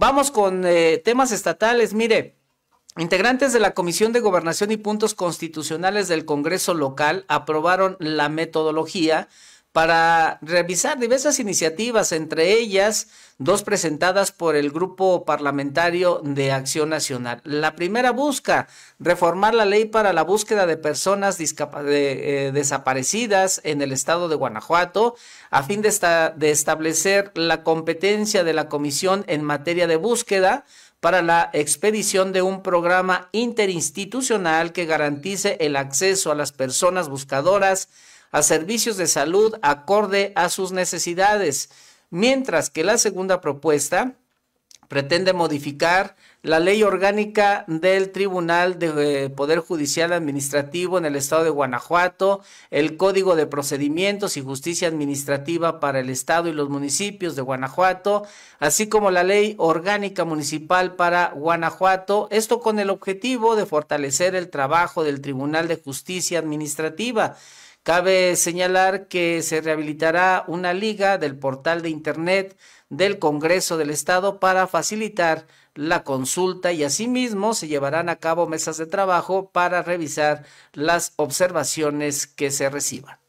Vamos con eh, temas estatales. Mire, Integrantes de la Comisión de Gobernación y Puntos Constitucionales del Congreso Local aprobaron la metodología para revisar diversas iniciativas, entre ellas dos presentadas por el Grupo Parlamentario de Acción Nacional. La primera busca reformar la ley para la búsqueda de personas eh, desaparecidas en el estado de Guanajuato a fin de establecer la competencia de la Comisión en materia de búsqueda para la expedición de un programa interinstitucional que garantice el acceso a las personas buscadoras a servicios de salud acorde a sus necesidades, mientras que la segunda propuesta pretende modificar la ley orgánica del Tribunal de eh, Poder Judicial Administrativo en el Estado de Guanajuato, el Código de Procedimientos y Justicia Administrativa para el Estado y los municipios de Guanajuato, así como la ley orgánica municipal para Guanajuato, esto con el objetivo de fortalecer el trabajo del Tribunal de Justicia Administrativa Cabe señalar que se rehabilitará una liga del portal de Internet del Congreso del Estado para facilitar la consulta y asimismo se llevarán a cabo mesas de trabajo para revisar las observaciones que se reciban.